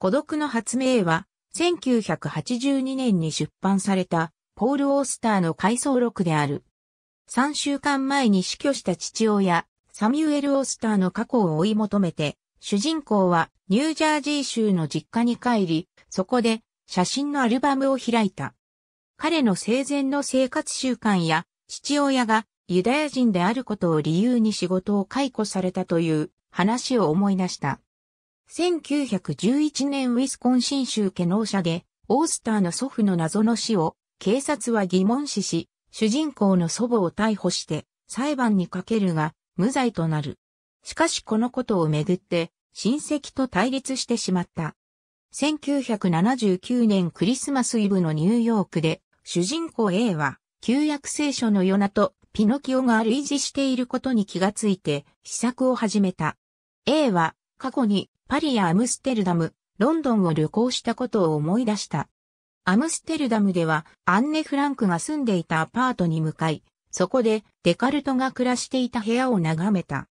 孤独の発明は、1982年に出版された、ポール・オースターの回想録である。3週間前に死去した父親、サミュエル・オースターの過去を追い求めて、主人公はニュージャージー州の実家に帰り、そこで写真のアルバムを開いた。彼の生前の生活習慣や父親がユダヤ人であることを理由に仕事を解雇されたという話を思い出した。1911年ウィスコンシン州ケノーで、オースターの祖父の謎の死を、警察は疑問視し、主人公の祖母を逮捕して、裁判にかけるが、無罪となる。しかしこのことをめぐって、親戚と対立してしまった。1979年クリスマスイブのニューヨークで、主人公 A は、旧約聖書のヨナとピノキオが類似していることに気がついて、試作を始めた。A は、過去にパリやアムステルダム、ロンドンを旅行したことを思い出した。アムステルダムではアンネ・フランクが住んでいたアパートに向かい、そこでデカルトが暮らしていた部屋を眺めた。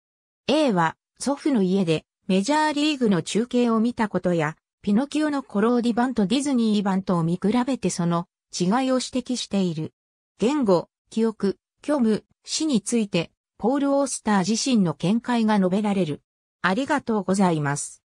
A は祖父の家でメジャーリーグの中継を見たことや、ピノキオのコローディ版とディズニー版とを見比べてその違いを指摘している。言語、記憶、虚無、死について、ポール・オースター自身の見解が述べられる。ありがとうございます。